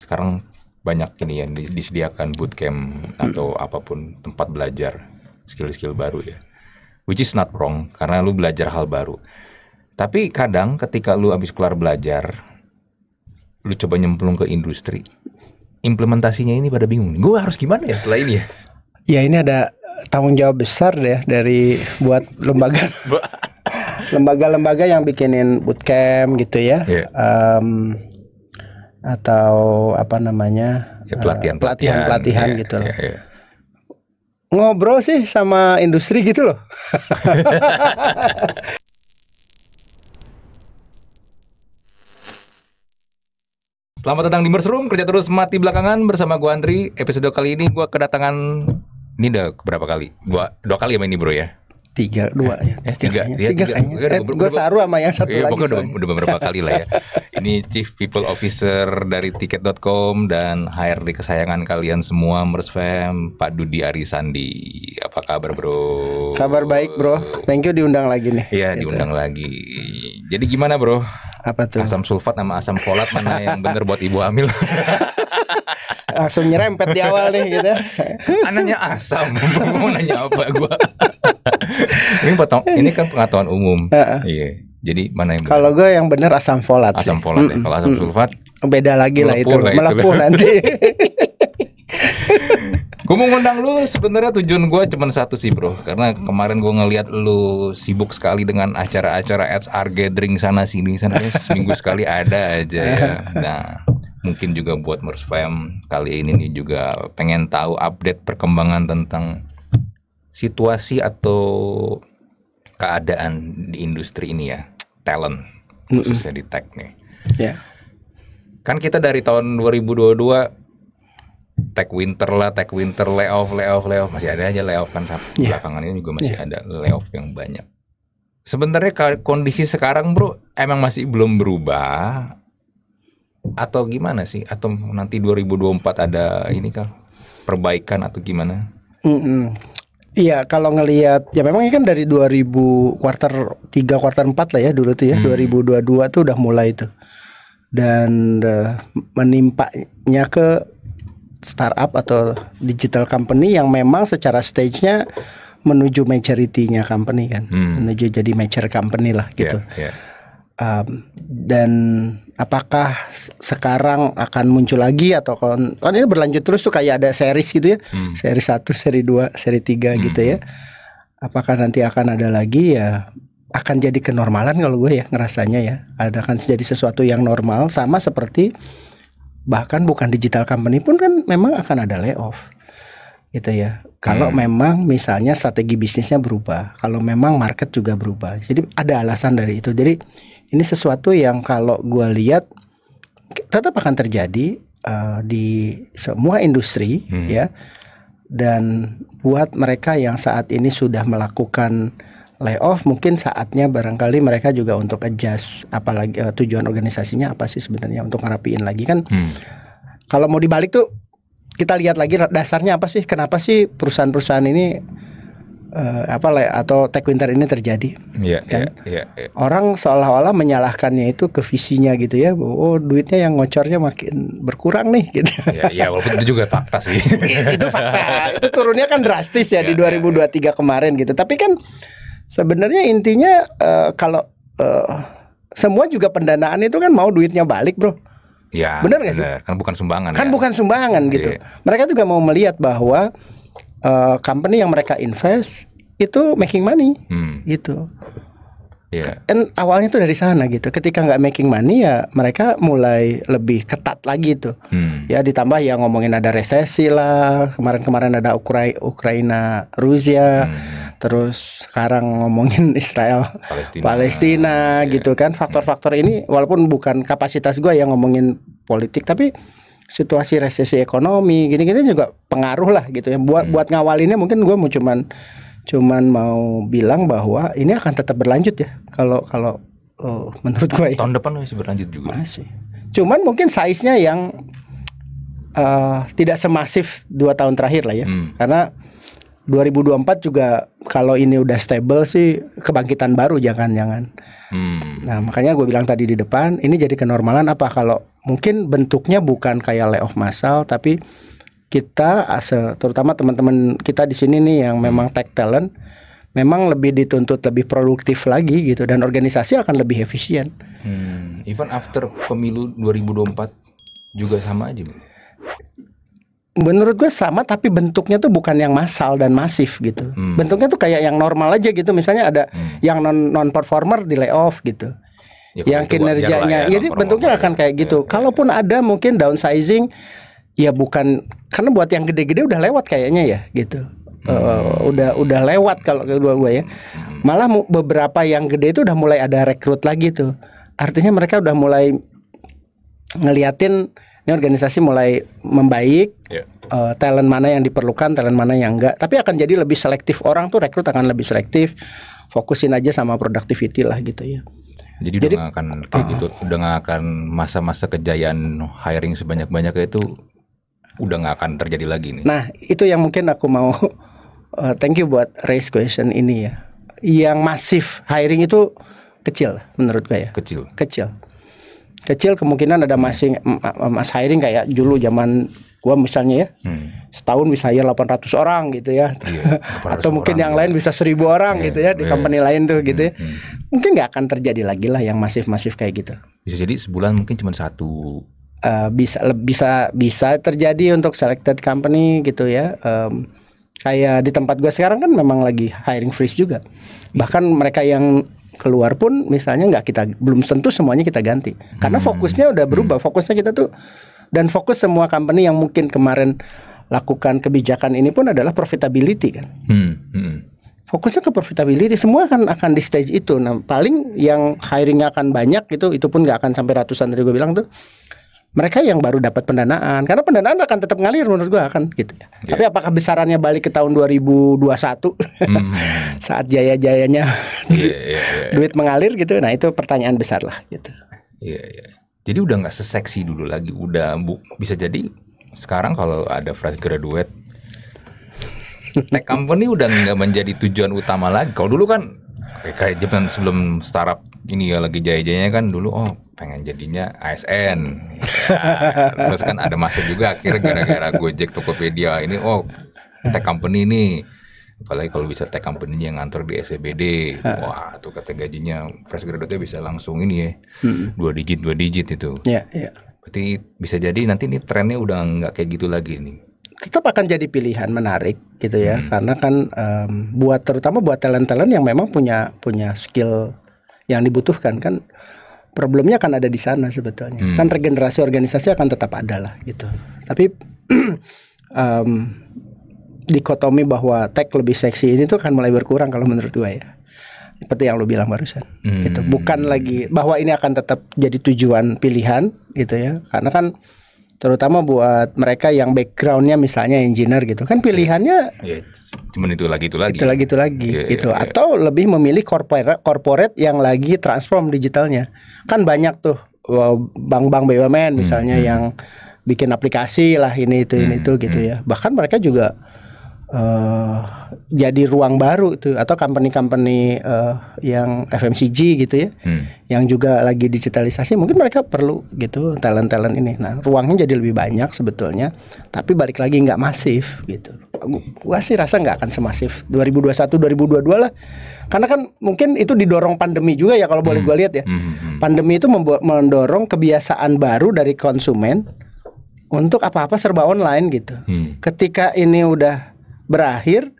sekarang banyak ini ya disediakan bootcamp atau apapun tempat belajar skill-skill baru ya. Which is not wrong karena lu belajar hal baru. Tapi kadang ketika lu habis kelar belajar, lu coba nyemplung ke industri. Implementasinya ini pada bingung. Gue harus gimana ya setelah ini ya? Ya ini ada tanggung jawab besar deh dari buat lembaga lembaga-lembaga yang bikinin bootcamp gitu ya. Yeah. Iya. Um, atau apa namanya ya, pelatihan, pelatihan pelatihan ya, gitu ya, Ya, Ngobrol sih sama industri gitu loh. Selamat datang di Mersroom, kerja terus mati belakangan bersama gua Andri. Episode kali ini gua kedatangan ini udah berapa kali? Gua dua kali ya ini bro ya tiga dua ya eh, tiga tiga, iya, tiga, tiga, tiga, tiga, tiga gue saru sama yang satu iya, lagi pokoknya udah, udah beberapa kali lah ya ini chief people officer dari tiket.com dan HRD kesayangan kalian semua meresfem Pak Dudi Arisandi apa kabar bro kabar baik bro thank you diundang lagi nih iya gitu. diundang lagi jadi gimana bro apa tuh asam sulfat sama asam folat mana yang bener buat ibu hamil langsung nyerempet di awal nih gitu. Anaknya asam. Mau nanya apa gua? ini potong ini kan pengetahuan umum. Uh -uh. Iya. Jadi mana yang Kalau gue yang benar asam folat. Asam folat. Mm -mm. Ya. Kalau asam sulfat beda lagi lah itu. Lah itu. Melepuh nanti. gue mau ngundang lu sebenarnya tujuan gue cuma satu sih bro karena kemarin gue ngeliat lu sibuk sekali dengan acara-acara ads -acara gathering sana sini sana seminggu sekali ada aja ya nah mungkin juga buat Mers Fam kali ini nih juga pengen tahu update perkembangan tentang situasi atau keadaan di industri ini ya talent khususnya mm di tech nih. Yeah. Kan kita dari tahun 2022 tech winter lah, tech winter layoff, layoff, layoff masih ada aja layoff kan yeah. belakangan ini juga masih yeah. ada layoff yang banyak. Sebenarnya kondisi sekarang bro emang masih belum berubah atau gimana sih atau nanti 2024 ada ini kah perbaikan atau gimana? Mm -mm. Iya, kalau ngelihat ya memang ini kan dari 2000 kuarter 3 kuarter 4 lah ya dulu tuh ya, hmm. 2022 tuh udah mulai tuh. Dan uh, menimpanya ke startup atau digital company yang memang secara stage-nya menuju majority-nya company kan. Hmm. Menuju jadi major company lah gitu. Yeah, yeah. Um, dan apakah sekarang akan muncul lagi atau kan kan ini berlanjut terus tuh kayak ada series gitu ya. Hmm. Seri series seri series seri tiga hmm. gitu ya. Apakah nanti akan ada lagi ya akan jadi kenormalan kalau gue ya ngerasanya ya. Ada akan jadi sesuatu yang normal sama seperti bahkan bukan digital company pun kan memang akan ada layoff. Gitu ya. Kalau hmm. memang misalnya strategi bisnisnya berubah, kalau memang market juga berubah. Jadi ada alasan dari itu. Jadi ini sesuatu yang kalau gue lihat tetap akan terjadi uh, di semua industri hmm. ya dan buat mereka yang saat ini sudah melakukan layoff mungkin saatnya barangkali mereka juga untuk adjust apalagi uh, tujuan organisasinya apa sih sebenarnya untuk ngerapiin lagi kan hmm. kalau mau dibalik tuh kita lihat lagi dasarnya apa sih kenapa sih perusahaan-perusahaan ini uh, apa atau tech winter ini terjadi. Yeah, kan? yeah, yeah, yeah. Orang seolah-olah menyalahkannya itu ke visinya gitu ya. Oh, oh duitnya yang ngocornya makin berkurang nih gitu. Ya, yeah, yeah, walaupun itu juga fakta sih. Iya, itu fakta. Itu turunnya kan drastis ya yeah, di 2023 iya, yeah. Iya. kemarin gitu. Tapi kan sebenarnya intinya uh, kalau uh, semua juga pendanaan itu kan mau duitnya balik, Bro. Ya, benar nggak sih? Kan bukan sumbangan. Kan ya. bukan sumbangan gitu. Yeah. Mereka juga mau melihat bahwa uh, company yang mereka invest itu making money hmm. gitu. Yeah. And awalnya itu dari sana gitu. Ketika nggak making money ya mereka mulai lebih ketat lagi tuh. Hmm. Ya ditambah ya ngomongin ada resesi lah. Kemarin-kemarin ada Ukra Ukraina, Rusia. Hmm. Terus sekarang ngomongin Israel, Palestina, Palestina yeah. gitu kan. Faktor-faktor hmm. ini walaupun bukan kapasitas gue yang ngomongin politik tapi situasi resesi ekonomi gini-gini juga pengaruh lah gitu ya buat hmm. buat ngawalinnya mungkin gue mau cuman cuman mau bilang bahwa ini akan tetap berlanjut ya kalau kalau uh, menurut gue ya. tahun ya. depan masih berlanjut juga masih cuman mungkin size nya yang uh, tidak semasif dua tahun terakhir lah ya hmm. karena 2024 juga kalau ini udah stable sih kebangkitan baru jangan-jangan. Hmm. Nah makanya gue bilang tadi di depan ini jadi kenormalan apa kalau mungkin bentuknya bukan kayak layoff massal tapi kita terutama teman-teman kita di sini nih yang memang tech talent memang lebih dituntut lebih produktif lagi gitu dan organisasi akan lebih efisien. Hmm, even after pemilu 2024 juga sama aja. Menurut gue sama tapi bentuknya tuh bukan yang massal dan masif gitu. Hmm. Bentuknya tuh kayak yang normal aja gitu. Misalnya ada hmm. yang non non performer di layoff gitu ya, yang kinerjanya. ya, jadi iya, bentuknya akan kayak ya, gitu. Ya, Kalaupun ada mungkin downsizing, ya bukan karena buat yang gede-gede udah lewat kayaknya ya gitu. Hmm. Uh, udah udah lewat kalau kedua gue ya. Hmm. Malah beberapa yang gede itu udah mulai ada rekrut lagi tuh. Artinya mereka udah mulai ngeliatin ini organisasi mulai membaik, yeah. Ya. uh, talent mana yang diperlukan, talent mana yang enggak. Tapi akan jadi lebih selektif orang tuh rekrut akan lebih selektif, fokusin aja sama productivity lah gitu ya. Jadi, Jadi udah gak akan kayak gitu, ah. udah gak akan masa-masa kejayaan hiring sebanyak-banyaknya itu udah gak akan terjadi lagi nih. Nah, itu yang mungkin aku mau uh, thank you buat raise question ini ya. Yang masif hiring itu kecil menurut gue ya. Kecil. Kecil. Kecil kemungkinan ada masih mas hiring kayak dulu zaman gua misalnya ya hmm. setahun bisa hire 800 orang gitu ya yeah, atau mungkin yang ya. lain bisa 1000 orang yeah, gitu ya yeah. di iya. company lain tuh hmm, gitu ya hmm, hmm, hmm. mungkin nggak akan terjadi lagi lah yang masif-masif kayak gitu bisa jadi sebulan mungkin cuma satu uh, bisa bisa bisa terjadi untuk selected company gitu ya um, kayak di tempat gue sekarang kan memang lagi hiring freeze juga iya. bahkan mereka yang keluar pun misalnya nggak kita belum tentu semuanya kita ganti karena hmm. fokusnya udah berubah fokusnya kita tuh dan fokus semua company yang mungkin kemarin lakukan kebijakan ini pun adalah profitability kan. Hmm, hmm. Fokusnya ke profitability, semua kan akan di stage itu. Nah, paling yang hiringnya akan banyak gitu, itu pun nggak akan sampai ratusan tadi gue bilang tuh. Mereka yang baru dapat pendanaan, karena pendanaan akan tetap ngalir menurut gue akan gitu. Yeah. Iya. Tapi apakah besarannya balik ke tahun 2021 mm. saat jaya-jayanya yeah, yeah, yeah, yeah. duit mengalir gitu? Nah itu pertanyaan besar lah gitu. yeah, Yeah jadi udah nggak seseksi dulu lagi udah bu, bisa jadi sekarang kalau ada fresh graduate tech company udah nggak menjadi tujuan utama lagi kalau dulu kan ya kayak zaman sebelum startup ini ya lagi jaya-jayanya kan dulu oh pengen jadinya ASN ya, terus kan ada masuk juga akhirnya gara-gara Gojek Tokopedia ini oh tech company ini apalagi kalau bisa tech company yang ngantor di SCBD e wah tuh kata gajinya fresh graduate bisa langsung ini ya hmm. dua digit dua digit itu ya yeah, yeah. berarti bisa jadi nanti ini trennya udah nggak kayak gitu lagi nih tetap akan jadi pilihan menarik gitu ya hmm. karena kan um, buat terutama buat talent talent yang memang punya punya skill yang dibutuhkan kan problemnya akan ada di sana sebetulnya hmm. kan regenerasi organisasi akan tetap ada lah gitu tapi um, dikotomi bahwa tech lebih seksi ini tuh akan mulai berkurang kalau menurut gue ya seperti yang lo bilang barusan hmm. gitu bukan lagi bahwa ini akan tetap jadi tujuan pilihan gitu ya karena kan terutama buat mereka yang backgroundnya misalnya engineer gitu kan pilihannya ya, ya cuman itu lagi itu lagi itu lagi itu lagi ya, ya gitu ya, ya. atau lebih memilih corporate corporate yang lagi transform digitalnya kan banyak tuh bank-bank BUMN misalnya hmm, hmm. yang bikin aplikasi lah ini itu hmm. ini itu gitu hmm. ya bahkan mereka juga uh, jadi ruang baru itu atau company-company uh, yang FMCG gitu ya, hmm. yang juga lagi digitalisasi mungkin mereka perlu gitu talent-talent ini. Nah ruangnya jadi lebih banyak sebetulnya, tapi balik lagi nggak masif gitu. Gua sih rasa nggak akan semasif 2021-2022 lah, karena kan mungkin itu didorong pandemi juga ya kalau boleh hmm. gua lihat ya. Hmm. hmm, hmm. Pandemi itu membuat mendorong kebiasaan baru dari konsumen untuk apa-apa serba online gitu. Hmm. Ketika ini udah berakhir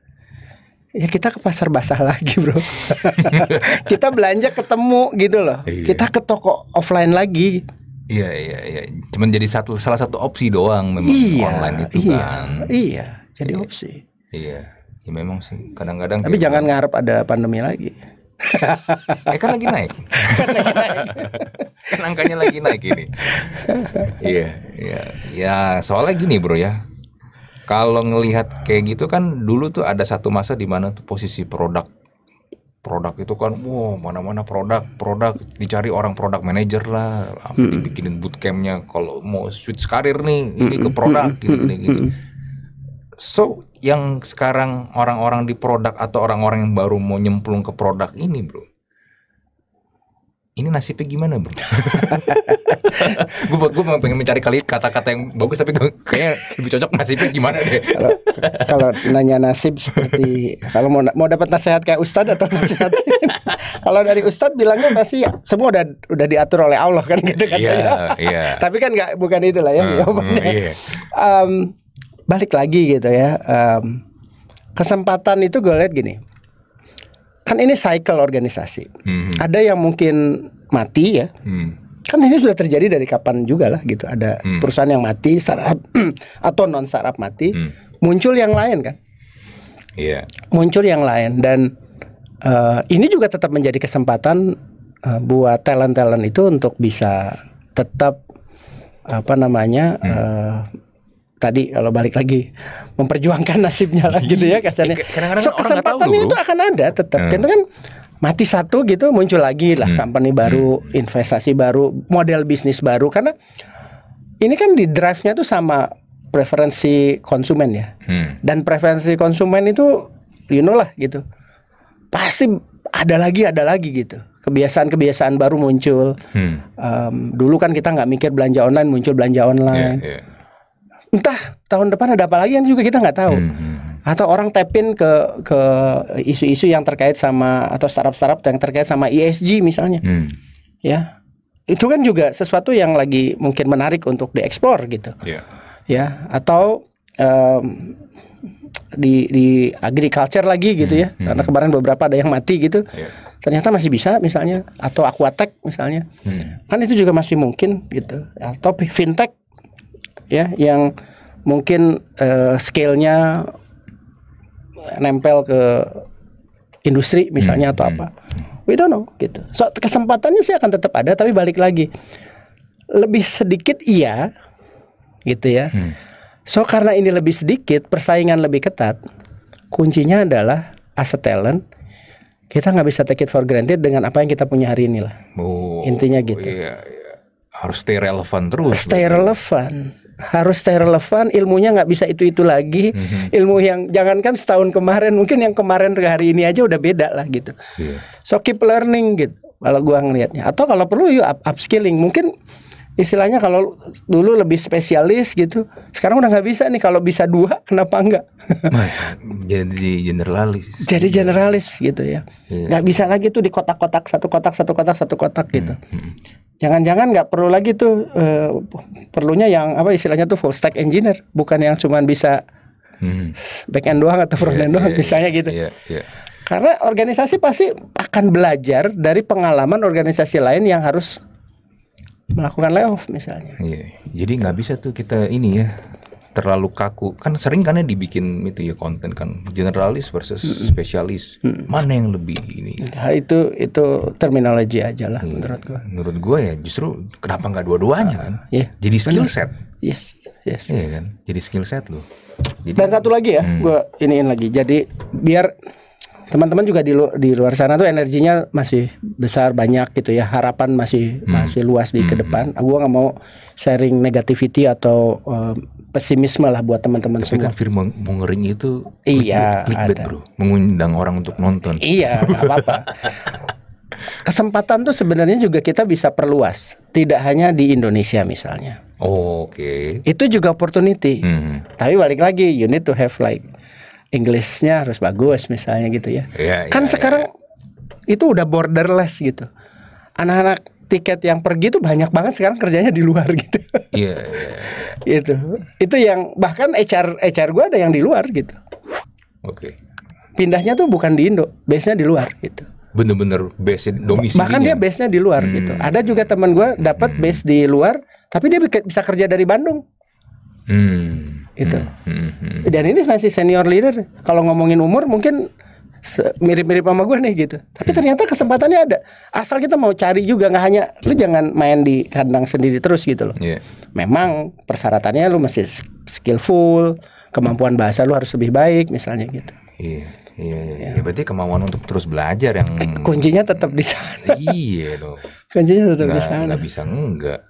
ya kita ke pasar basah lagi bro kita belanja ketemu gitu loh iya. kita ke toko offline lagi iya iya iya cuman jadi satu salah satu opsi doang memang iya, online itu iya, kan iya jadi iya. opsi iya ya memang sih kadang-kadang tapi jangan memang. ngarep ada pandemi lagi eh kan, kan lagi naik kan angkanya lagi naik ini iya iya ya soalnya gini bro ya kalau ngelihat kayak gitu kan dulu tuh ada satu masa di mana tuh posisi produk produk itu kan wow mana-mana produk produk dicari orang produk manager lah hmm dibikinin bootcampnya kalau mau switch karir nih ini ke produk hmm gitu gitu so yang sekarang orang-orang di produk atau orang-orang yang baru mau nyemplung ke produk ini bro ini nasibnya gimana bro? gue gue pengen mencari kali kata-kata yang bagus tapi kayaknya lebih cocok nasibnya gimana deh. kalau, kalau nanya nasib seperti kalau mau mau dapat nasihat kayak Ustadz atau nasihat kalau dari Ustadz bilangnya pasti ya, semua udah udah diatur oleh Allah kan gitu katanya. Yeah, yeah. tapi kan nggak bukan itu lah ya uh, jawabannya. Yeah. Iya. Um, balik lagi gitu ya um, kesempatan itu gue lihat gini kan ini cycle organisasi. Hmm. Ada yang mungkin mati ya. Hmm. Kan ini sudah terjadi dari kapan juga lah gitu. Ada hmm. perusahaan yang mati, startup atau non startup mati, hmm. muncul yang lain kan. Yeah. Muncul yang lain dan uh, ini juga tetap menjadi kesempatan uh, buat talent-talent itu untuk bisa tetap apa namanya hmm. Eh, tadi kalau balik lagi memperjuangkan nasibnya lah gitu ya kasarnya. Eh, so kesempatan itu akan ada tetap. Hmm. kan mati satu gitu muncul lagi lah hmm. company baru, hmm. investasi baru, model bisnis baru karena ini kan di drive-nya tuh sama preferensi konsumen ya. Hmm. Dan preferensi konsumen itu you know lah gitu. Pasti ada lagi ada lagi gitu kebiasaan-kebiasaan baru muncul. Hmm. Um, dulu kan kita nggak mikir belanja online muncul belanja online. Yeah, yeah entah tahun depan ada apa lagi yang juga kita nggak tahu. Hmm, hmm, hmm. Atau orang tapin ke ke isu-isu yang terkait sama atau startup-startup yang terkait sama ESG misalnya. Hmm. Ya. Itu kan juga sesuatu yang lagi mungkin menarik untuk dieksplor gitu. Yeah. Ya, atau um, di di agriculture lagi gitu hmm, ya hmm. karena kemarin beberapa ada yang mati gitu yeah. ternyata masih bisa misalnya atau aquatech misalnya hmm. kan itu juga masih mungkin gitu atau fintech ya yang mungkin uh, eh, scale nempel ke industri misalnya hmm. atau hmm, apa. Hmm. We don't know gitu. So kesempatannya sih akan tetap ada tapi balik lagi lebih sedikit iya gitu ya. Hmm. So karena ini lebih sedikit, persaingan lebih ketat. Kuncinya adalah as a talent kita nggak bisa take it for granted dengan apa yang kita punya hari ini lah. Oh, Intinya gitu. Iya, iya. Harus stay relevan terus. Stay relevan harus stay relevan ilmunya nggak bisa itu itu lagi mm-hmm. ilmu yang jangankan setahun kemarin mungkin yang kemarin ke hari ini aja udah beda lah gitu yeah. so keep learning gitu kalau gua ngelihatnya atau kalau perlu yuk up upskilling mungkin istilahnya kalau dulu lebih spesialis gitu sekarang udah nggak bisa nih kalau bisa dua kenapa enggak jadi generalis jadi generalis gitu ya iya. nggak yeah. bisa lagi tuh di kotak-kotak satu kotak satu kotak satu kotak gitu hmm, hmm. jangan-jangan hmm. nggak perlu lagi tuh uh, perlunya yang apa istilahnya tuh full stack engineer bukan yang cuman bisa hmm. back end doang atau front end yeah, doang yeah, misalnya iya, gitu yeah, yeah. Karena organisasi pasti akan belajar dari pengalaman organisasi lain yang harus melakukan layoff misalnya. Iya. Jadi nggak bisa tuh kita ini ya terlalu kaku. Kan sering kan ya dibikin itu ya konten kan generalis versus mm -mm. spesialis. Mm -mm. Mana yang lebih ini? Nah, itu itu terminologi aja lah iya. menurut gua. Menurut gua ya justru kenapa nggak dua-duanya ah, kan? Iya. Yeah. Jadi skill set. Yes, yes. Iya kan? Jadi skill set loh. Dan satu lagi ya, hmm. gua iniin lagi. Jadi biar teman-teman juga di lu, di luar sana tuh energinya masih besar banyak gitu ya harapan masih hmm. masih luas di hmm. ke depan. Gua nggak mau sharing negativity atau uh, pesimisme lah buat teman-teman semua. Tapi kan film mengering itu iya ada bro, mengundang orang untuk nonton. Iya, nggak apa-apa. Kesempatan tuh sebenarnya juga kita bisa perluas, tidak hanya di Indonesia misalnya. Oh, Oke. Okay. Itu juga opportunity. Hmm. Tapi balik lagi, you need to have like Inggrisnya harus bagus misalnya gitu ya. ya kan ya, sekarang ya. itu udah borderless gitu. Anak-anak tiket yang pergi itu banyak banget sekarang kerjanya di luar gitu. Iya. ya. itu iya. gitu. itu yang bahkan HR HR gue ada yang di luar gitu. Oke. Pindahnya tuh bukan di Indo, base-nya di luar gitu. Bener-bener base domisili. Bahkan dia base-nya di luar gitu. hmm. gitu. Ada juga teman gue dapat hmm. base di luar, tapi dia bisa kerja dari Bandung. Hmm itu. Hmm, hmm, hmm, hmm. Dan ini masih senior leader. Kalau ngomongin umur mungkin mirip-mirip sama gue nih gitu. Tapi hmm. ternyata kesempatannya ada. Asal kita mau cari juga nggak hanya lu hmm. jangan main di kandang sendiri terus gitu loh. Yeah. Memang persyaratannya lu masih skillful, kemampuan bahasa lu harus lebih baik misalnya gitu. Iya. Yeah. Iya, iya, ya. ya berarti kemauan untuk terus belajar yang eh, kuncinya tetap di sana. Iya loh. Kuncinya tetap di sana. Gak bisa enggak.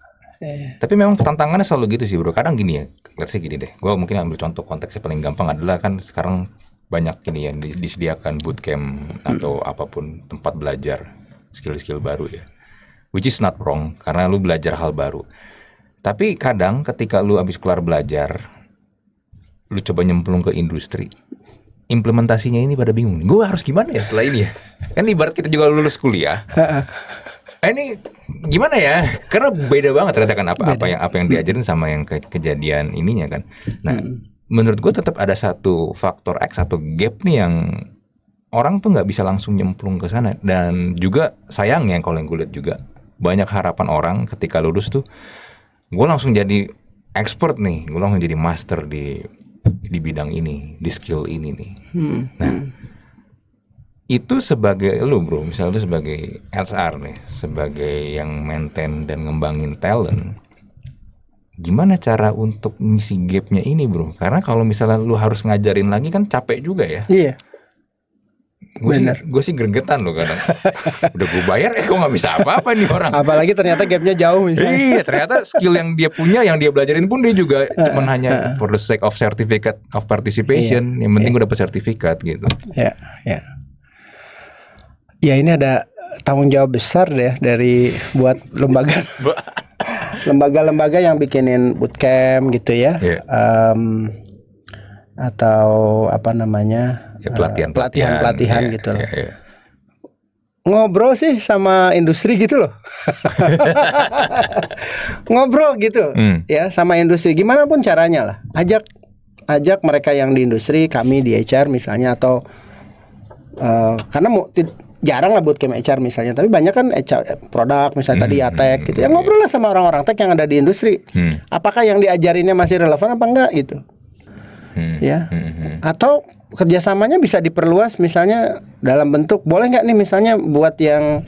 Iya. Tapi memang tantangannya selalu gitu sih bro. Kadang gini ya, let's sih gini deh. Gue mungkin ambil contoh konteksnya paling gampang adalah kan sekarang banyak ini yang disediakan bootcamp atau hmm. apapun tempat belajar skill-skill baru ya. Which is not wrong karena lu belajar hal baru. Tapi kadang ketika lu habis kelar belajar, lu coba nyemplung ke industri, implementasinya ini pada bingung. Gue harus gimana ya setelah ini ya? Kan ibarat kita juga lulus kuliah. Eh, ini gimana ya karena beda banget ternyata kan apa beda. apa yang apa yang diajarin hmm. sama yang ke, kejadian ininya kan nah hmm. menurut gue tetap ada satu faktor X atau gap nih yang orang tuh nggak bisa langsung nyemplung ke sana dan juga sayangnya kalau yang gue lihat juga banyak harapan orang ketika lulus tuh gue langsung jadi expert nih gue langsung jadi master di di bidang ini di skill ini nih hmm. nah hmm itu sebagai lu bro misalnya lu sebagai HR nih sebagai yang maintain dan ngembangin talent gimana cara untuk misi gapnya ini bro karena kalau misalnya lu harus ngajarin lagi kan capek juga ya iya gue sih gue sih gregetan loh kadang udah gue bayar eh kok nggak bisa apa-apa nih orang apalagi ternyata gapnya jauh misalnya iya ternyata skill yang dia punya yang dia belajarin pun dia juga ah, cuma hanya ah, ah. for the sake of certificate of participation iya, yang penting iya. gue dapat sertifikat gitu ya yeah, ya ya ini ada tanggung jawab besar deh dari buat lembaga lembaga-lembaga yang bikinin bootcamp gitu ya yeah. Iya. um, atau apa namanya ya, eh, pelatihan pelatihan pelatihan, yeah, gitu yeah, Yeah, Ngobrol sih sama industri gitu loh, ngobrol gitu mm. ya sama industri. Gimana pun caranya lah, ajak ajak mereka yang di industri, kami di HR misalnya atau uh, karena mau jarang lah buat HR misalnya, tapi banyak kan HR eh, produk misalnya hmm, tadi ya, Atek hmm, gitu. Hmm, ya hmm. ngobrol lah sama orang-orang tech yang ada di industri. Hmm. Apakah yang diajarinnya masih relevan apa enggak gitu. Hmm, ya. Hmm, hmm. Atau kerjasamanya bisa diperluas misalnya dalam bentuk boleh nggak nih misalnya buat yang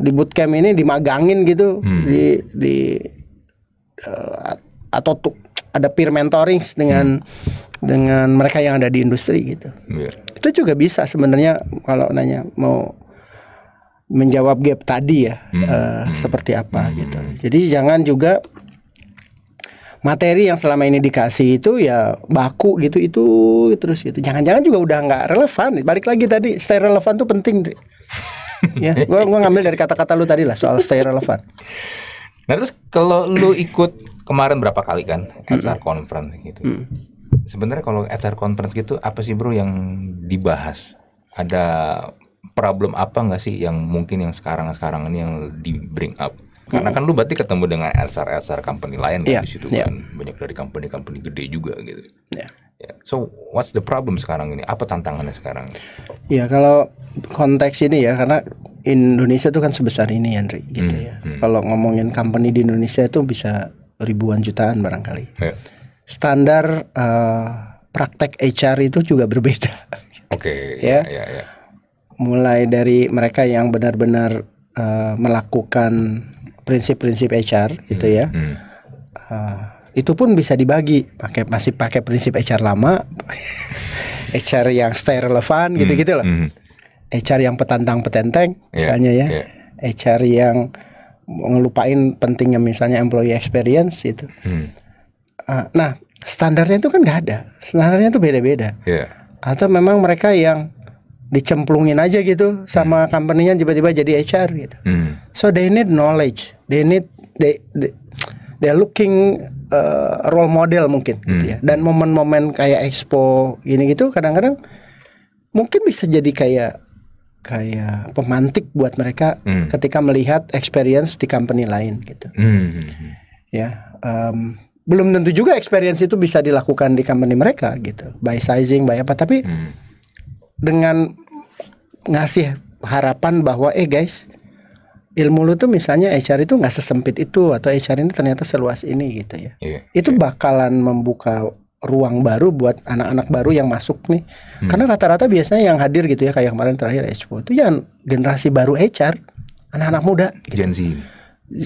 di bootcamp ini dimagangin gitu hmm. di di uh, atau tuh ada peer mentoring dengan hmm. dengan mereka yang ada di industri gitu. Yeah. Itu juga bisa sebenarnya kalau nanya mau menjawab gap tadi ya hmm. uh, seperti apa hmm. gitu. Jadi jangan juga materi yang selama ini dikasih itu ya baku gitu itu terus gitu. Jangan-jangan juga udah nggak relevan. Balik lagi tadi stay relevan tuh penting. ya, gua gua ngambil dari kata-kata lu tadi lah soal stay relevan. Nah terus kalau lu ikut kemarin berapa kali kan HR hmm. conference gitu. Hmm. Sebenarnya kalau HR conference gitu apa sih bro yang dibahas? Ada problem apa nggak sih yang mungkin yang sekarang-sekarang ini yang di bring up? Karena hmm. kan lu berarti ketemu dengan SR-SR company lain kan yeah, di situ yeah. kan banyak dari company-company gede juga gitu. Yeah. yeah. So what's the problem sekarang ini? Apa tantangannya sekarang? Ya yeah, kalau konteks ini ya karena Indonesia tuh kan sebesar ini Andri gitu hmm, ya. Hmm. Kalau ngomongin company di Indonesia itu bisa ribuan jutaan barangkali. Yeah. Standar uh, praktek HR itu juga berbeda. Oke. Okay, ya. Yeah, yeah, yeah mulai dari mereka yang benar-benar uh, melakukan prinsip-prinsip HR hmm. gitu ya. Hmm. Uh, itu pun bisa dibagi pakai masih pakai prinsip HR lama, HR yang stay relevan hmm, gitu-gitu loh. Hmm. HR yang petantang petenteng yeah. misalnya ya. Yeah. HR yang ngelupain pentingnya misalnya employee experience itu. Hmm. Uh, nah standarnya itu kan gak ada, standarnya itu beda-beda. Yeah. Atau memang mereka yang dicemplungin aja gitu sama hmm. company-nya tiba-tiba jadi HR gitu. Hmm. So they need knowledge, they need they, they they're looking uh, role model mungkin gitu hmm. gitu ya. Dan momen-momen kayak expo gini gitu kadang-kadang mungkin bisa jadi kayak kayak pemantik buat mereka hmm. ketika melihat experience di company lain gitu. Hmm. hmm, hmm. Ya, um, belum tentu juga experience itu bisa dilakukan di company mereka gitu. By sizing, by apa tapi hmm dengan ngasih harapan bahwa eh guys ilmu lu tuh misalnya HR itu nggak sesempit itu atau HR ini ternyata seluas ini gitu ya yeah, itu iya. bakalan membuka ruang baru buat anak-anak baru yang masuk nih hmm. karena rata-rata biasanya yang hadir gitu ya kayak kemarin terakhir Expo itu yang generasi baru HR anak-anak muda gitu. Gen Z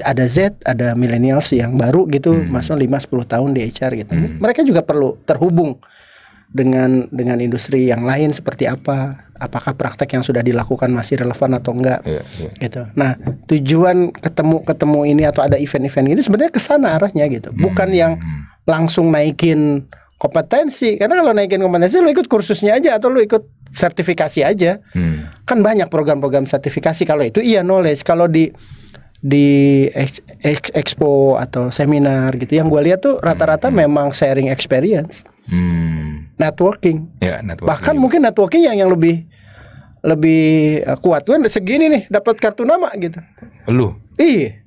ada Z ada millennials yang baru gitu hmm. masuk 5 10 tahun di HR gitu hmm. mereka juga perlu terhubung dengan dengan industri yang lain seperti apa apakah praktek yang sudah dilakukan masih relevan atau enggak yeah, yeah. gitu nah tujuan ketemu ketemu ini atau ada event-event ini sebenarnya ke sana arahnya gitu hmm. bukan yang langsung naikin kompetensi karena kalau naikin kompetensi lu ikut kursusnya aja atau lu ikut sertifikasi aja hmm. kan banyak program-program sertifikasi kalau itu iya knowledge kalau di di expo atau seminar gitu yang gue lihat tuh rata-rata hmm. memang sharing experience hmm networking. Ya, networking. Bahkan mungkin networking yang yang lebih lebih eh, kuat. Gue segini nih dapat kartu nama gitu. Lu? Iya.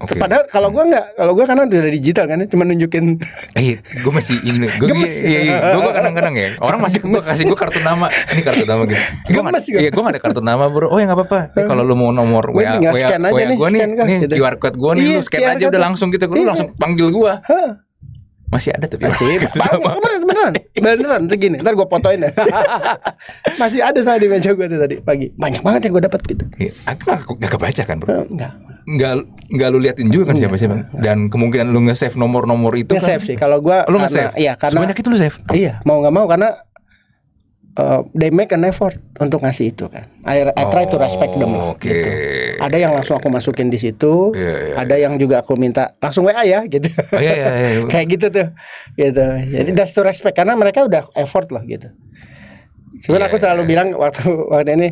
Okay. Padahal kalau gue nggak, kalau gue karena udah digital kan, cuma nunjukin. Eh, iya, gue masih ini, Gua gemes. Iya, iya, gue iya. gue kadang-kadang ya. Orang masih gue kasih gue kartu nama, ini kartu nama gitu. Gua masih. Iya, gue gak ada kartu nama bro. Oh ya nggak apa-apa. Eh, kalau lu mau nomor WA, WA, WA gue nih, nih, gitu. QR code gue nih, lu iya, scan aja udah langsung gitu. Lu langsung panggil gue. Masih ada tapi masih bangun. Beneran, beneran, beneran. Segini, ntar gue fotoin ya. masih ada saya di meja gue tadi pagi. Banyak banget yang gue dapat gitu. Ya, aku gak kebaca kan bro. Eh, nggak Enggak, enggak lu liatin juga kan siapa siapa. Dan kemungkinan lu nge-save nomor-nomor itu. Nge-save kan, sih. Kalau gue, lu nge-save. Iya, karena banyak itu lu save. Iya, mau nggak mau karena Uh, they make an effort untuk ngasih itu kan. I, I try to respect them lah. Okay. Oh, gitu. Ada yang langsung aku masukin di situ, yeah, yeah, iya. ada yang juga aku minta langsung WA ya gitu. Oh, yeah, yeah, yeah. Kayak gitu tuh, gitu. Jadi that's to respect karena mereka udah effort loh gitu. Cuman yeah, aku selalu yeah. Iya. bilang waktu waktu ini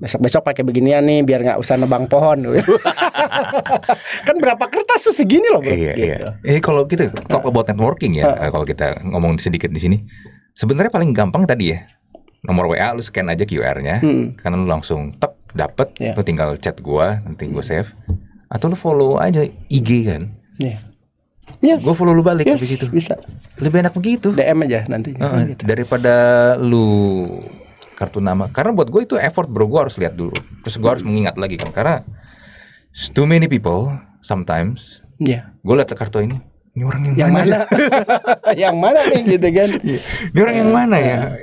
besok-besok pakai beginian nih biar nggak usah nebang pohon. kan berapa kertas tuh segini loh, Bro. Iya, iya. gitu. iya. Eh kalau kita talk about networking ya, uh, kalau kita ngomong sedikit di sini, sebenarnya paling gampang tadi ya nomor WA lu scan aja QR-nya hmm. karena lu langsung tek dapet yeah. lu tinggal chat gua nanti gua save atau lu follow aja IG kan yeah. Yes. gua follow lu balik yes, habis itu. Bisa. Lebih enak begitu. DM aja nanti. Uh, gitu. Daripada lu kartu nama. Karena buat gua itu effort bro. gua harus lihat dulu. Terus gua harus mengingat lagi kan. Karena too many people sometimes. Iya. Yeah. gua lihat kartu ini ini orang yang, yang mana? mana? yang mana nih gitu kan? Ini orang yang mana ya? Eh,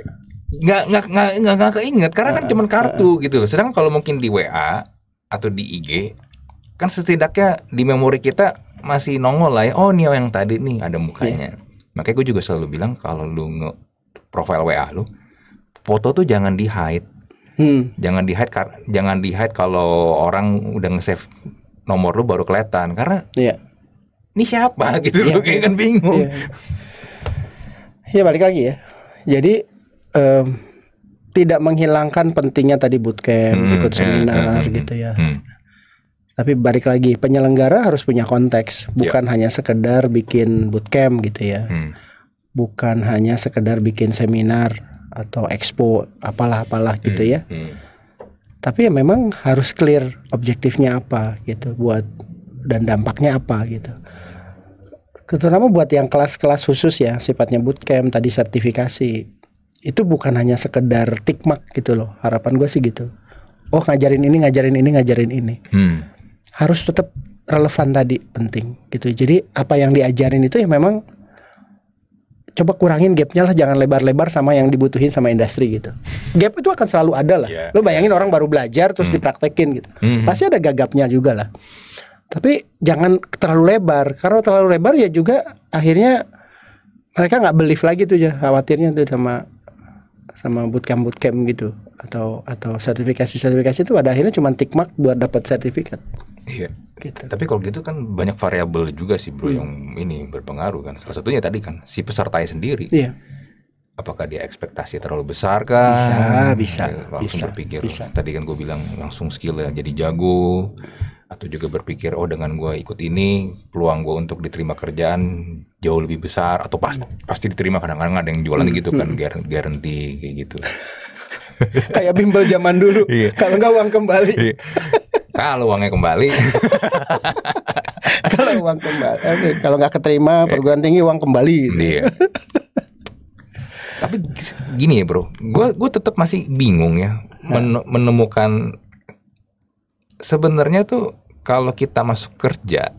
nggak nggak nggak nggak, nggak keinget karena kan ah, cuma ah, kartu ah. gitu loh. Sedangkan kalau mungkin di WA atau di IG kan setidaknya di memori kita masih nongol lah ya. Oh Nio yang tadi nih ada mukanya. Iya. Makanya gue juga selalu bilang kalau lu nge profile WA lu foto tuh jangan di hide. Hmm. Jangan di hide jangan di hide kalau orang udah nge-save nomor lu baru kelihatan karena yeah. ini siapa gitu yeah. loh kayak kan bingung. ya yeah. balik lagi ya. Jadi um, tidak menghilangkan pentingnya tadi bootcamp, hmm, ikut ya, seminar hmm, gitu ya. Hmm. Tapi balik lagi, penyelenggara harus punya konteks, ya. bukan yeah. hanya sekedar bikin bootcamp gitu ya. Hmm. Bukan hanya sekedar bikin seminar atau expo apalah-apalah gitu hmm, ya. Hmm. Tapi ya memang harus clear objektifnya apa gitu buat dan dampaknya apa gitu terutama buat yang kelas-kelas khusus ya sifatnya bootcamp tadi sertifikasi itu bukan hanya sekedar tikmak gitu loh harapan gue sih gitu oh ngajarin ini ngajarin ini ngajarin ini hmm. harus tetap relevan tadi penting gitu jadi apa yang diajarin itu ya memang coba kurangin gapnya lah jangan lebar-lebar sama yang dibutuhin sama industri gitu gap itu akan selalu ada lah yeah. lo iya. bayangin orang baru belajar terus hmm. dipraktekin gitu hmm. pasti ada gagapnya juga lah tapi jangan terlalu lebar karena terlalu lebar ya juga akhirnya mereka nggak belief lagi tuh ya khawatirnya tuh sama sama bootcamp bootcamp gitu atau atau sertifikasi sertifikasi itu pada akhirnya cuma tick mark buat dapat sertifikat. Iya. Gitu. Tapi kalau gitu kan banyak variabel juga sih bro hmm. yang ini berpengaruh kan. Salah satunya tadi kan si peserta sendiri. Iya. Apakah dia ekspektasi terlalu besar kan? Bisa, bisa. Langsung bisa, berpikir. Bisa. Tadi kan gue bilang langsung skillnya jadi jago atau juga berpikir oh dengan gue ikut ini peluang gue untuk diterima kerjaan jauh lebih besar atau pas, hmm. pasti diterima kadang-kadang ada yang jualan hmm. gitu kan hmm. garanti kayak gitu kayak bimbel zaman dulu iya. kalau nggak uang kembali iya. kalau uangnya kembali kalau uang kembali okay. kalau nggak keterima iya. perguruan tinggi uang kembali gitu. iya tapi gini ya bro gue gue tetap masih bingung ya menemukan sebenarnya tuh kalau kita masuk kerja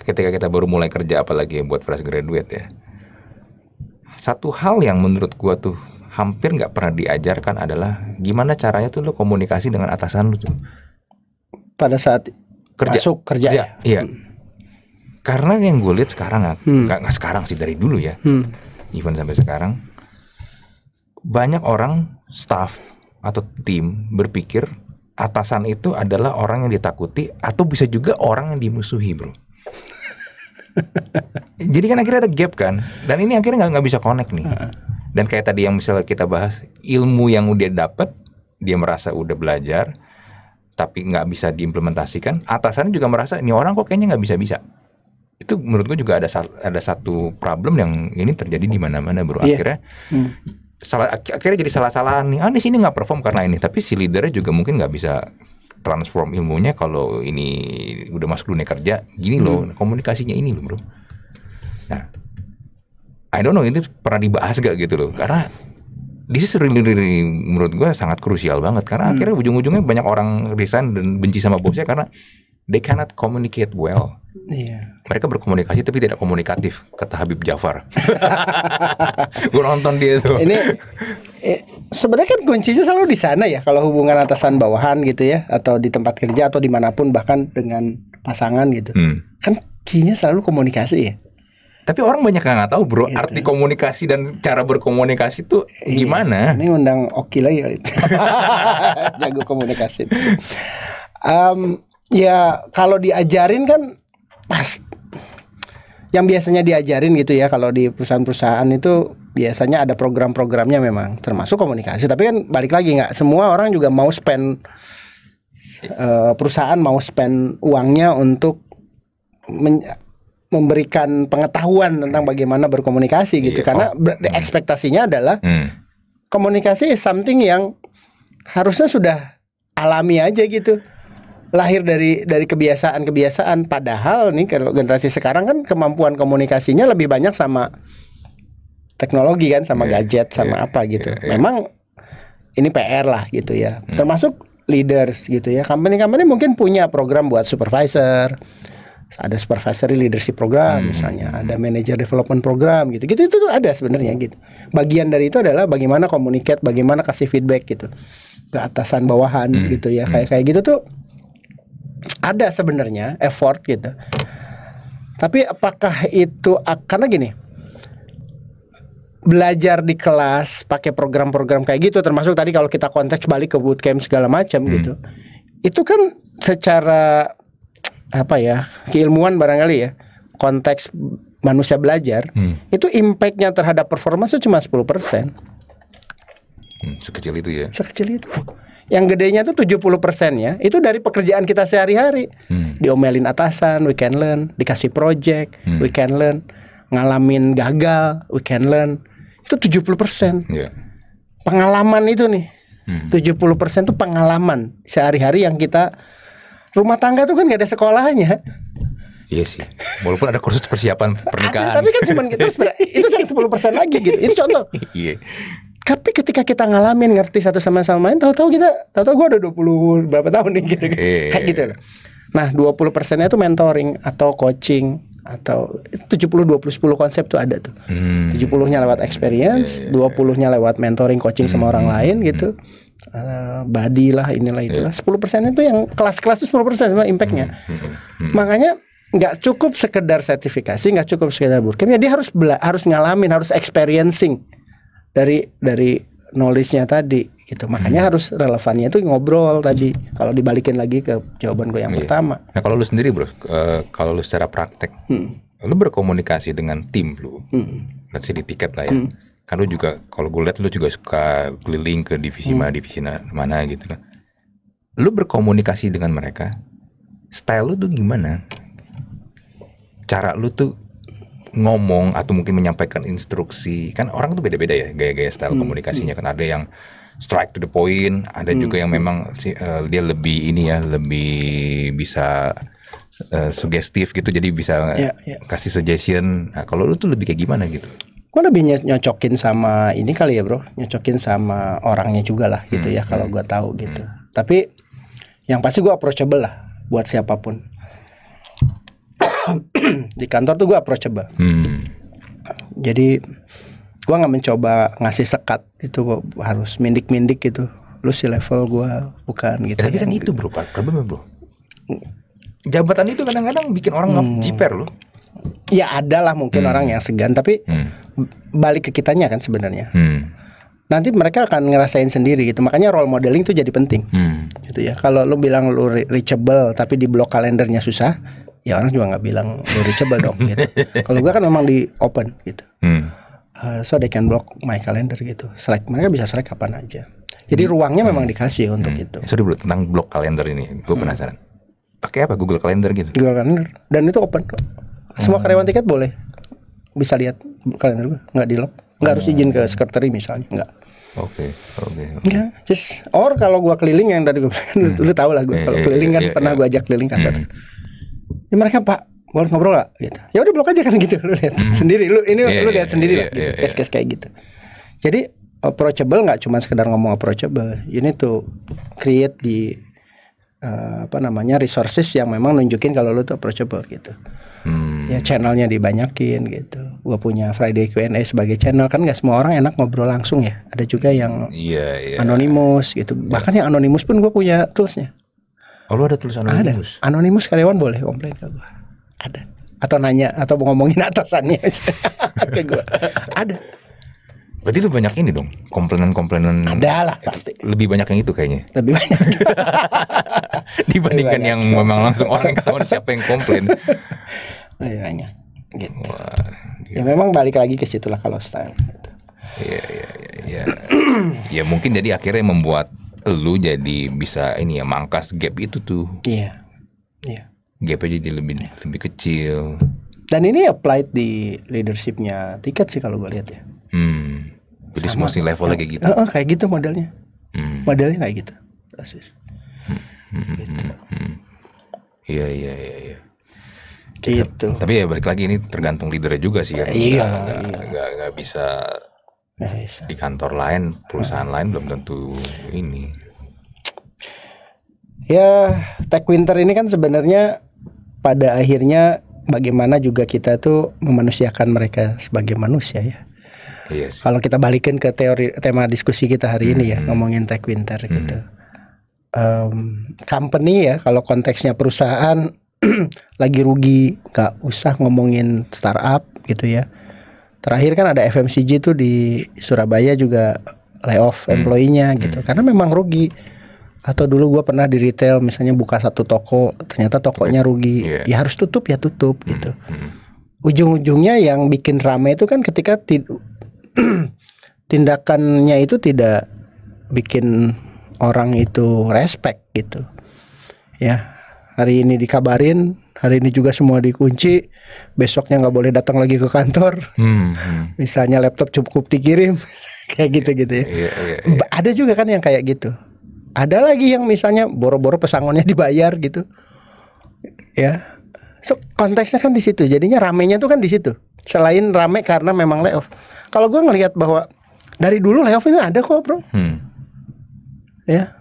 ketika kita baru mulai kerja apalagi buat fresh graduate ya satu hal yang menurut gua tuh hampir nggak pernah diajarkan adalah gimana caranya tuh lo komunikasi dengan atasan lo tuh pada saat kerja. masuk kerja, kerja ya? iya hmm. karena yang gue lihat sekarang ya, hmm. nggak hmm. nggak sekarang sih dari dulu ya hmm. even sampai sekarang banyak orang staff atau tim berpikir atasan itu adalah orang yang ditakuti atau bisa juga orang yang dimusuhi, bro. Jadi kan akhirnya ada gap kan, dan ini akhirnya nggak nggak bisa connect nih. Dan kayak tadi yang misalnya kita bahas, ilmu yang udah dapet, dia merasa udah belajar, tapi nggak bisa diimplementasikan. Atasan juga merasa, ini orang kok kayaknya nggak bisa bisa. Itu menurut gue juga ada ada satu problem yang ini terjadi di mana-mana, bro. Iya. Akhirnya yeah. hmm salah akhirnya jadi salah-salahan nih. Ah, di sini nggak perform karena ini. Tapi si leadernya juga mungkin nggak bisa transform ilmunya kalau ini udah masuk dunia kerja. Gini loh, hmm. komunikasinya ini loh, Bro. Nah, I don't know ini pernah dibahas gak gitu loh. Karena this is really, really menurut gue sangat krusial banget karena hmm. akhirnya ujung-ujungnya banyak orang resign dan benci sama bosnya karena they cannot communicate well. Yeah. Mereka berkomunikasi tapi tidak komunikatif, kata Habib Jafar. Gue nonton dia tuh. Ini eh, sebenarnya kan kuncinya selalu di sana ya, kalau hubungan atasan bawahan gitu ya, atau di tempat kerja atau dimanapun bahkan dengan pasangan gitu. Hmm. Kan kuncinya selalu komunikasi ya. Tapi orang banyak yang nggak tahu bro, gitu. arti komunikasi dan cara berkomunikasi itu iya. gimana? Ini undang Oki lagi, jago komunikasi. Um, ya kalau diajarin kan pas yang biasanya diajarin gitu ya kalau di perusahaan-perusahaan itu biasanya ada program-programnya memang termasuk komunikasi tapi kan balik lagi nggak semua orang juga mau spend uh, perusahaan mau spend uangnya untuk men memberikan pengetahuan tentang bagaimana berkomunikasi gitu yeah. karena oh. Hmm. ekspektasinya adalah hmm. komunikasi is something yang harusnya sudah alami aja gitu lahir dari dari kebiasaan-kebiasaan padahal nih kalau generasi sekarang kan kemampuan komunikasinya lebih banyak sama teknologi kan sama yeah, gadget iya, sama yeah, apa gitu. Yeah, yeah. Memang ini PR lah gitu ya. Hmm. Termasuk leaders gitu ya. Company-company mungkin punya program buat supervisor. Ada supervisory leadership program hmm. misalnya, hmm. ada manager development program gitu. Gitu itu tuh ada sebenarnya gitu. Bagian dari itu adalah bagaimana communicate, bagaimana kasih feedback gitu ke atasan bawahan hmm. gitu ya. Kayak hmm. kayak gitu tuh ada sebenarnya effort gitu. Tapi apakah itu karena gini belajar di kelas pakai program-program kayak gitu termasuk tadi kalau kita konteks balik ke bootcamp segala macam hmm. gitu. Itu kan secara apa ya keilmuan barangkali ya konteks manusia belajar hmm. itu impactnya terhadap performa cuma 10% hmm, sekecil itu ya sekecil itu yang gedenya tuh 70 persen ya itu dari pekerjaan kita sehari-hari hmm. diomelin atasan we can learn dikasih project hmm. we can learn ngalamin gagal we can learn itu 70 persen iya. pengalaman itu nih hmm. 70 persen tuh pengalaman sehari-hari yang kita rumah tangga tuh kan gak ada sekolahnya Iya sih. Walaupun ada kursus persiapan pernikahan. Ada, tapi kan cuma gitu itu sepuluh persen lagi gitu. Itu contoh. Iya tapi ketika kita ngalamin ngerti satu sama sama lain tahu-tahu kita tahu-tahu gue udah 20 berapa tahun nih gitu kan. yeah. Iya, kayak iya. gitu nah Nah, 20 persennya itu mentoring atau coaching atau 70 20 10 konsep tuh ada tuh. Hmm. 70-nya lewat experience, yeah, iya, 20-nya lewat mentoring, coaching hmm. sama orang hmm. lain gitu. Uh, lah inilah itulah. Yeah. 10 itu yang kelas-kelas tuh 10 persen sama impactnya. Hmm, hmm. Hmm. Makanya nggak cukup sekedar sertifikasi, nggak cukup sekedar bootcamp. Ya dia harus bela harus ngalamin, harus experiencing dari dari knowledge-nya tadi gitu. Makanya hmm. harus relevannya itu ngobrol tadi. Kalau dibalikin lagi ke jawaban gue yang yeah. pertama. Nah, kalau lu sendiri, Bro, uh, kalau lu secara praktek, hmm. lu berkomunikasi dengan tim lu. Hmm. Let's di tiket lah ya. Hmm. Kan lu juga kalau gue lihat lu juga suka keliling ke divisi hmm. mana divisi mana gitu kan. Lu berkomunikasi dengan mereka. Style lu tuh gimana? Cara lu tuh ngomong atau mungkin menyampaikan instruksi kan orang tuh beda-beda ya gaya-gaya style hmm. komunikasinya hmm. kan ada yang strike to the point ada hmm. juga yang hmm. memang uh, dia lebih ini ya lebih bisa uh, eh, sugestif gitu jadi bisa yeah, yeah. kasih suggestion nah, kalau lu tuh lebih kayak gimana gitu gue lebih nyocokin sama ini kali ya bro nyocokin sama orangnya juga lah gitu hmm, ya kalau hmm, gua gue tahu gitu hmm. tapi yang pasti gue approachable lah buat siapapun di kantor tuh gue approachable. hmm. jadi gue nggak mencoba ngasih sekat itu harus mindik-mindik gitu lu si level gue bukan eh, gitu ya, tapi kan itu bro problem bro jabatan itu kadang-kadang bikin orang hmm. jiper loh ya ada lah mungkin hmm. orang yang segan tapi hmm. balik ke kitanya kan sebenarnya hmm nanti mereka akan ngerasain sendiri gitu. Makanya role modeling itu jadi penting. Hmm. Gitu ya. Kalau lu bilang lu reachable tapi di blok kalendernya susah, ya orang juga nggak bilang lo reachable dong gitu. Kalau gue kan memang di open gitu. Hmm. Uh, so they can block my calendar gitu. Select mereka bisa select kapan aja. Jadi hmm. ruangnya memang hmm. dikasih ya untuk hmm. itu. Sorry bro, tentang block kalender ini, gue hmm. penasaran. Pakai apa Google Calendar gitu? Google Calendar dan itu open. Semua hmm. karyawan tiket boleh bisa lihat kalender gue, nggak di lock, nggak hmm. harus izin ke sekretari misalnya, nggak. Oke, okay, oke. Okay, Ya, or kalau gua keliling yang tadi gua hmm. lu, lu tau lah gua iya, kalau iya, keliling iya, kan yeah, pernah gua ajak keliling kantor. Hmm ya mereka pak boleh ngobrol gak? gitu ya udah blok aja kan gitu lu lihat hmm. sendiri lu ini yeah, lu iya, lihat yeah, sendiri yeah, lah gitu. yeah, yeah. case-case kayak gitu jadi approachable nggak cuma sekedar ngomong approachable ini tuh create di uh, eh, apa namanya resources yang memang nunjukin kalau lu tuh approachable gitu hmm. ya channelnya dibanyakin gitu gua punya Friday Q&A sebagai channel kan nggak semua orang enak ngobrol langsung ya ada juga yang yeah, yeah. anonimus gitu yeah. bahkan yang anonimus pun gua punya toolsnya Oh, lu ada tulisan anonimus? Ada. Anonimus karyawan boleh komplain ke gue. Ada. Atau nanya atau ngomongin atasannya aja Oke gua. Ada. Berarti lu banyak ini dong, komplainan-komplainan. Ada lah pasti. Lebih banyak yang itu kayaknya. Lebih banyak. Dibandingkan banyak. yang memang langsung orang ketahuan siapa yang komplain. Lebih banyak. Gitu. Wah, gitu. Ya memang balik lagi ke situlah kalau style. Gitu. Iya, iya, iya. iya. ya mungkin jadi akhirnya membuat lu jadi bisa ini ya mangkas gap itu tuh. Iya. Iya. Gapnya jadi lebih yeah. lebih kecil. Dan ini applied di leadershipnya tiket sih kalau gue lihat ya. Hmm. Jadi semua sih levelnya kayak gitu. Uh, uh, kayak gitu modelnya. Hmm. Modelnya kayak gitu. Asis. Hmm, hmm, gitu. hmm, iya iya iya. iya. Gitu. Tapi ya balik lagi ini tergantung leadernya juga sih ya. Iya. Gak, iya. Gak, gak, gak bisa Nah, bisa. di kantor lain, perusahaan lain belum tentu ini. Ya, Tech Winter ini kan sebenarnya pada akhirnya bagaimana juga kita tuh memanusiakan mereka sebagai manusia ya. Yes. Iya kalau kita balikin ke teori tema diskusi kita hari hmm. ini ya, hmm. ngomongin Tech Winter hmm. gitu. Um, company ya, kalau konteksnya perusahaan lagi rugi, nggak usah ngomongin startup gitu ya terakhir kan ada FMCG tuh di Surabaya juga layoff hmm. employee-nya hmm. gitu karena memang rugi atau dulu gue pernah di retail misalnya buka satu toko ternyata tokonya rugi yeah. ya harus tutup ya tutup hmm. gitu hmm. ujung-ujungnya yang bikin rame itu kan ketika tid tindakannya itu tidak bikin orang itu respect gitu ya hari ini dikabarin hari ini juga semua dikunci besoknya nggak boleh datang lagi ke kantor hmm, hmm. misalnya laptop cukup dikirim kayak gitu gitu ya yeah, yeah, yeah. ada juga kan yang kayak gitu ada lagi yang misalnya boro-boro pesangonnya dibayar gitu ya so konteksnya kan di situ jadinya ramenya tuh kan di situ selain rame karena memang layoff kalau gue ngelihat bahwa dari dulu layoff ini ada kok bro hmm. ya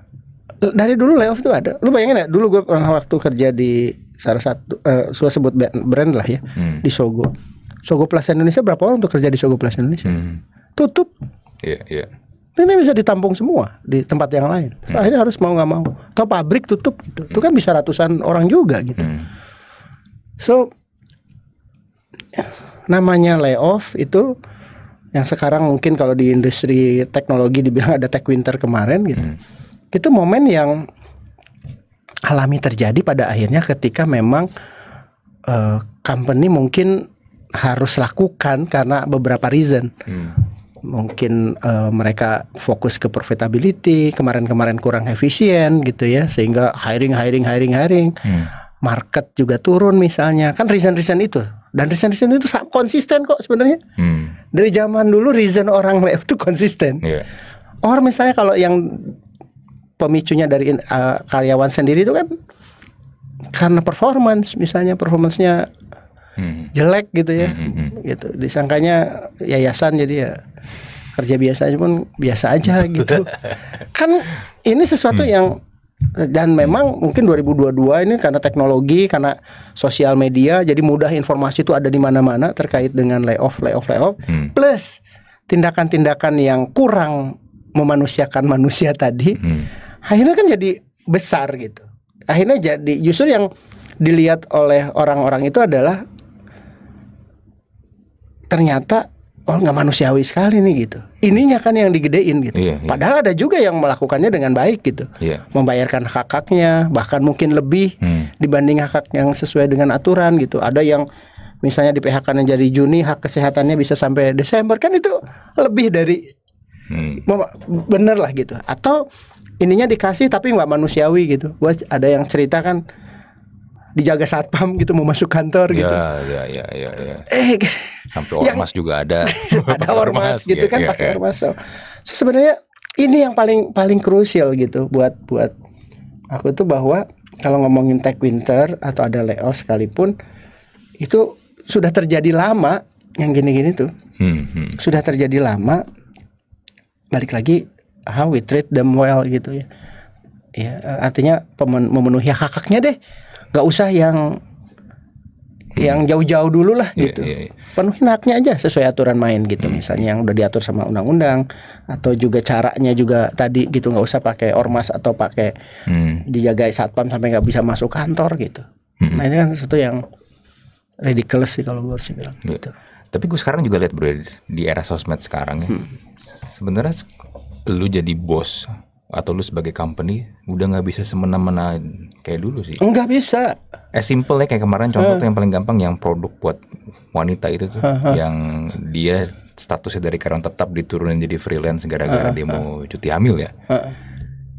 dari dulu layoff itu ada lu bayangin ya dulu gue pernah waktu kerja di salah satu uh, eh, saya sebut brand lah ya hmm. di Sogo. Sogo Plaza Indonesia berapa orang untuk kerja di Sogo Plaza Indonesia? Hmm. Tutup. Iya, yeah, Yeah. Ini bisa ditampung semua di tempat yang lain. hmm. Akhirnya harus mau nggak mau. Atau pabrik tutup gitu. Hmm. Itu kan bisa ratusan orang juga gitu. Hmm. So namanya layoff itu yang sekarang mungkin kalau di industri teknologi dibilang ada tech winter kemarin gitu. Hmm. Itu momen yang alami terjadi pada akhirnya ketika memang uh, company mungkin harus lakukan karena beberapa reason. Hmm. Mungkin uh, mereka fokus ke profitability, kemarin-kemarin kurang efisien gitu ya, sehingga hiring hiring hiring hiring. Hmm. Market juga turun misalnya. Kan reason-reason itu. Dan reason-reason itu konsisten kok sebenarnya. Hmm. Dari zaman dulu reason orang itu konsisten. Yeah. Or misalnya kalau yang pemicunya dari uh, karyawan sendiri itu kan karena performance misalnya performancenya hmm. jelek gitu ya hmm. hmm, hmm. gitu disangkanya yayasan jadi ya kerja biasa aja pun biasa aja gitu kan ini sesuatu hmm. yang dan memang mungkin 2022 ini karena teknologi karena sosial media jadi mudah informasi itu ada di mana-mana terkait dengan layoff layoff layoff hmm. plus tindakan-tindakan yang kurang memanusiakan manusia tadi hmm akhirnya kan jadi besar gitu akhirnya jadi justru yang dilihat oleh orang-orang itu adalah ternyata oh nggak manusiawi sekali nih gitu ininya kan yang digedein gitu iya, iya, padahal ada juga yang melakukannya dengan baik gitu iya. membayarkan hak haknya bahkan mungkin lebih hmm. dibanding hak hak yang sesuai dengan aturan gitu ada yang misalnya di PHK yang jadi Juni hak kesehatannya bisa sampai Desember kan itu lebih dari hmm. bener lah gitu atau ininya dikasih tapi nggak manusiawi gitu gua ada yang cerita kan dijaga satpam gitu mau masuk kantor ya, gitu. Iya, iya, iya, ya. Eh, sampai ormas yang, juga ada. ada ormas, ormas gitu ya, kan ya, pakai ya. ormas. So, sebenarnya ini yang paling paling krusial gitu buat buat aku tuh bahwa kalau ngomongin tech winter atau ada layoff sekalipun itu sudah terjadi lama yang gini-gini tuh. Hmm, hmm. Sudah terjadi lama. Balik lagi how we treat them well gitu ya ya artinya memenuhi hak haknya deh nggak usah yang hmm. yang jauh-jauh dulu lah yeah, gitu. Yeah, yeah. Penuhin haknya aja sesuai aturan main gitu. Hmm. Misalnya yang udah diatur sama undang-undang atau juga caranya juga tadi gitu nggak usah pakai ormas atau pakai hmm. dijaga satpam sampai nggak bisa masuk kantor gitu. Hmm. Nah ini kan sesuatu yang ridiculous sih kalau gue harus bilang iya. gitu. Tapi gue sekarang juga lihat bro di era sosmed sekarang ya. Hmm. Sebenarnya lu jadi bos atau lu sebagai company udah nggak bisa semena-mena kayak dulu sih nggak bisa eh simple ya kayak kemarin contoh hmm. yang paling gampang yang produk buat wanita itu tuh hmm. yang dia statusnya dari karyawan tetap diturunin jadi freelance gara-gara hmm. dia mau cuti hamil ya hmm.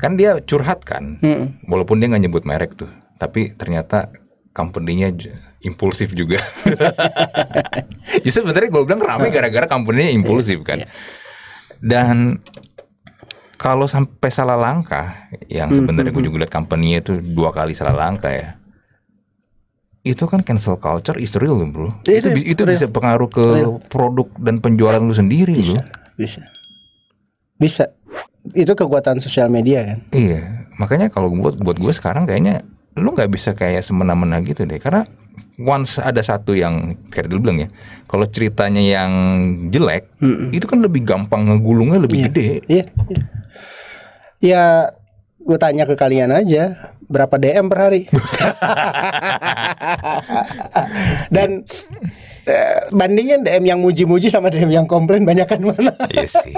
kan dia curhat kan hmm. walaupun dia nggak nyebut merek tuh tapi ternyata company-nya impulsif juga justru sebenarnya gue bilang rame gara-gara company-nya impulsif kan iya. dan kalau sampai salah langkah, yang hmm, sebenarnya hmm, gue hmm. juga lihat company itu dua kali salah langkah ya. Itu kan cancel culture is real bro. It iya, itu iya, itu real. bisa pengaruh ke real. Iya. produk dan penjualan lu sendiri bisa, Bisa. Bisa. Itu kekuatan sosial media kan. Iya. Makanya kalau buat buat gue sekarang kayaknya lu nggak bisa kayak semena-mena gitu deh karena once ada satu yang kayak dulu bilang ya, kalau ceritanya yang jelek, mm -mm. itu kan lebih gampang ngegulungnya lebih yeah. gede. Yeah. Yeah. Ya gue tanya ke kalian aja berapa DM per hari. Dan eh, bandingin DM yang muji-muji sama DM yang komplain banyakan mana? Iya sih.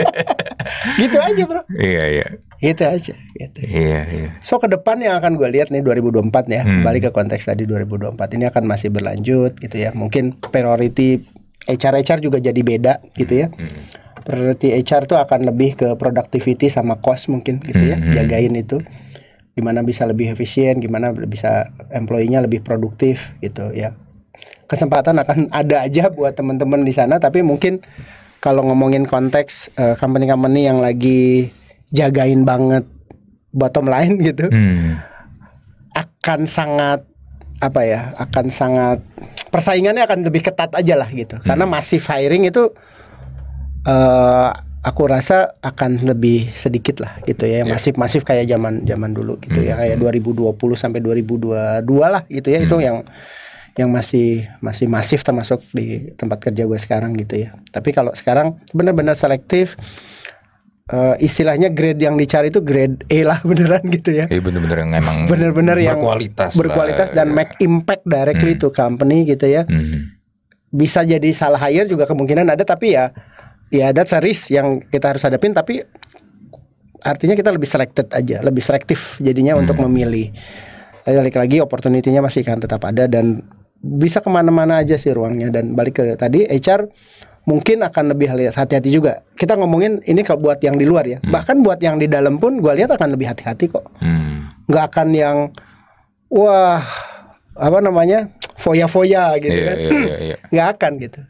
gitu aja, Bro. Iya, iya. Gitu aja, gitu. Iya, iya. So ke depan yang akan gue lihat nih 2024 ya, hmm. kembali ke konteks tadi 2024 ini akan masih berlanjut gitu ya. Mungkin priority HR-HR juga jadi beda gitu ya. Hmm priority HR tuh akan lebih ke productivity sama cost mungkin gitu ya mm-hmm. jagain itu gimana bisa lebih efisien gimana bisa employee-nya lebih produktif gitu ya kesempatan akan ada aja buat teman-teman di sana tapi mungkin kalau ngomongin konteks uh, company-company yang lagi jagain banget bottom line gitu mm. akan sangat apa ya akan sangat persaingannya akan lebih ketat aja lah gitu hmm. karena masih hiring itu uh, aku rasa akan lebih sedikit lah gitu ya iya. masif-masif kayak zaman zaman dulu gitu ya hmm, kayak 2020 hmm. sampai 2022 lah gitu ya itu hmm. yang yang masih masih masif termasuk di tempat kerja gue sekarang gitu ya tapi kalau sekarang benar-benar selektif uh, istilahnya grade yang dicari itu grade E lah beneran gitu ya. Iya bener-bener yang emang bener-bener yang berkualitas, berkualitas lah, dan ya. make impact directly hmm. to company gitu ya. Hmm. Bisa jadi salah hire juga kemungkinan ada tapi ya ya that's a risk yang kita harus hadapin tapi artinya kita lebih selected aja, lebih selektif jadinya hmm. untuk memilih. balik lagi opportunity-nya masih akan tetap ada dan bisa kemana-mana aja sih ruangnya dan balik ke tadi HR mungkin akan lebih hati-hati juga. Kita ngomongin ini kalau buat yang di luar ya, hmm. bahkan buat yang di dalam pun gue lihat akan lebih hati-hati kok. Hmm. Gak akan yang wah apa namanya foya-foya gitu yeah, kan, yeah, yeah, yeah. nggak akan gitu.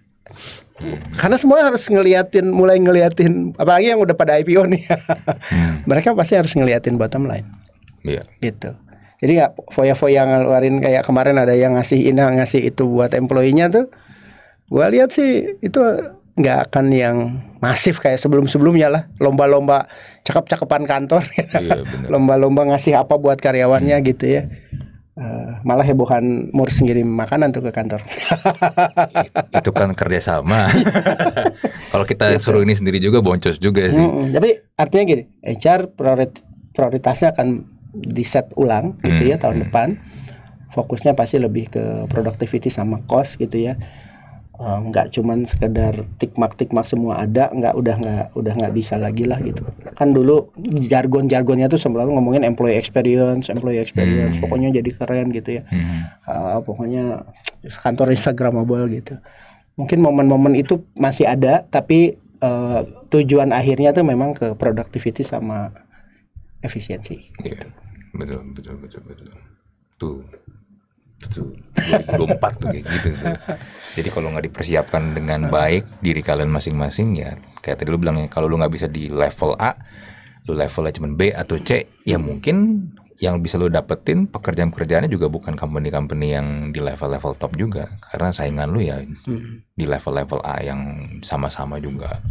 Hmm. Karena semua harus ngeliatin, mulai ngeliatin, apalagi yang udah pada IPO nih, hmm. mereka pasti harus ngeliatin bottom line. Iya. Gitu. Jadi nggak foya-foya ngeluarin kayak kemarin ada yang ngasih ini ngasih itu buat employee-nya tuh. Gua lihat sih itu nggak akan yang masif kayak sebelum-sebelumnya lah lomba-lomba cakep-cakepan kantor, lomba iya, lomba-lomba ngasih apa buat karyawannya hmm. gitu ya. Uh, malah hebohan Mur sendiri makanan tuh ke kantor. itu kan kerjasama. Kalau kita gitu. suruh ini sendiri juga boncos juga sih. Jadi Tapi artinya gini, HR priorit prioritasnya akan di set ulang gitu hmm. ya tahun depan. Fokusnya pasti lebih ke productivity sama cost gitu ya Eh, nggak uh, cuman sekedar tikmak tikmak semua ada nggak udah nggak udah nggak bisa lagi lah gitu kan dulu jargon jargonnya tuh selalu ngomongin employee experience employee experience hmm. pokoknya jadi keren gitu ya hmm. uh, pokoknya kantor instagramable gitu mungkin momen-momen itu masih ada tapi uh, tujuan akhirnya tuh memang ke productivity sama efisiensi gitu. yeah. betul betul betul betul tuh 2024 tuh kayak gitu tuh. Jadi kalau nggak dipersiapkan dengan baik diri kalian masing-masing ya kayak tadi lu bilang ya kalau lu nggak bisa di level A, lu level cuma B atau C, ya mungkin yang bisa lu dapetin pekerjaan-pekerjaannya juga bukan company-company yang di level-level top juga karena saingan lu ya hmm. di level-level A yang sama-sama juga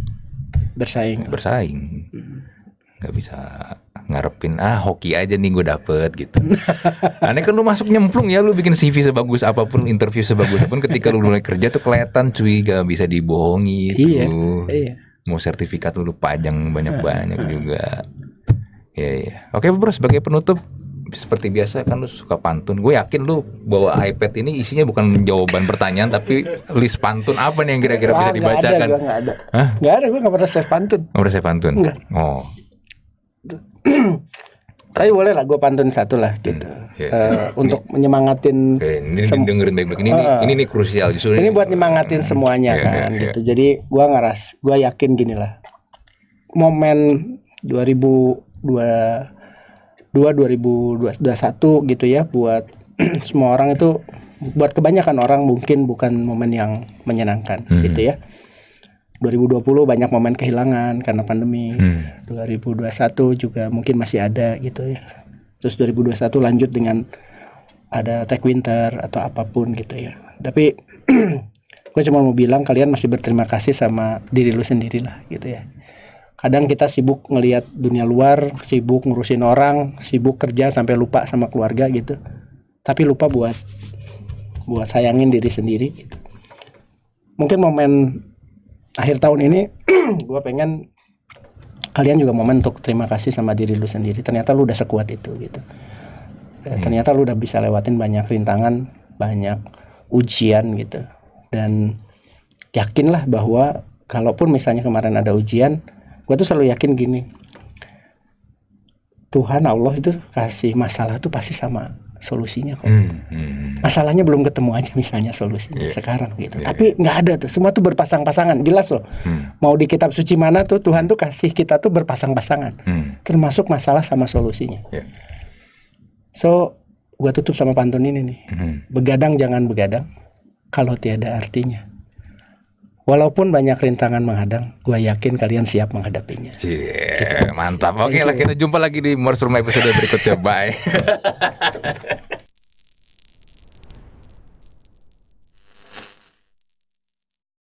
bersaing bersaing mm-hmm. nggak hmm. bisa ngarepin ah hoki aja nih gue dapet gitu. Aneh kan lu masuk nyemplung ya lu bikin CV sebagus apapun, interview sebagus apapun ketika lu mulai kerja tuh kelihatan cuy gak bisa dibohongi itu. iya, Iya. Mau sertifikat lu, lu pajang banyak-banyak juga. Iya iya. Oke, Bro, sebagai penutup seperti biasa kan lu suka pantun. Gue yakin lu bawa iPad ini isinya bukan jawaban pertanyaan tapi list pantun apa nih yang kira-kira bisa dibacakan? Gak ada, gak ada. gue gak pernah save pantun. Gak pernah save pantun? Enggak. Oh. Tapi boleh lah, gue pantun satu lah hmm, gitu. Hmm, yeah, uh, yeah. untuk ini, menyemangatin. Okay, ini dengerin baik-baik. Ini, uh, ini, ini krusial justru. Ini, ini buat nyemangatin uh, semuanya yeah, kan, yeah, gitu. Yeah. Jadi gue ngeras, gue yakin gini lah. Momen 2022 2021 gitu ya, buat semua orang itu, buat kebanyakan orang mungkin bukan momen yang menyenangkan, hmm. gitu ya 2020 banyak momen kehilangan karena pandemi. Hmm. 2021 juga mungkin masih ada gitu ya. Terus 2021 lanjut dengan ada Tech Winter atau apapun gitu ya. Tapi gue cuma mau bilang kalian masih berterima kasih sama diri lu sendiri lah gitu ya. Kadang kita sibuk ngelihat dunia luar, sibuk ngurusin orang, sibuk kerja sampai lupa sama keluarga gitu. Tapi lupa buat buat sayangin diri sendiri gitu. Mungkin momen akhir tahun ini gue pengen kalian juga momen untuk terima kasih sama diri lu sendiri ternyata lu udah sekuat itu gitu eh, hmm. ternyata lu udah bisa lewatin banyak rintangan banyak ujian gitu dan yakinlah bahwa kalaupun misalnya kemarin ada ujian gue tuh selalu yakin gini Tuhan Allah itu kasih masalah tuh pasti sama solusinya kok. Hmm, hmm, hmm. Masalahnya belum ketemu aja misalnya solusinya yeah. sekarang gitu. Yeah, Tapi iya. nggak ada tuh. Semua tuh berpasang-pasangan. Jelas loh. Hmm. Mau di kitab suci mana tuh Tuhan tuh kasih kita tuh berpasang-pasangan. Hmm. Termasuk masalah sama solusinya. Yeah. So, gua tutup sama pantun ini nih. Hmm. Begadang jangan begadang kalau tiada artinya. Walaupun banyak rintangan menghadang, gue yakin kalian siap menghadapinya. Cie, gitu. mantap. Oke okay, lah kita jumpa lagi di Morse Rumah episode berikutnya. Bye.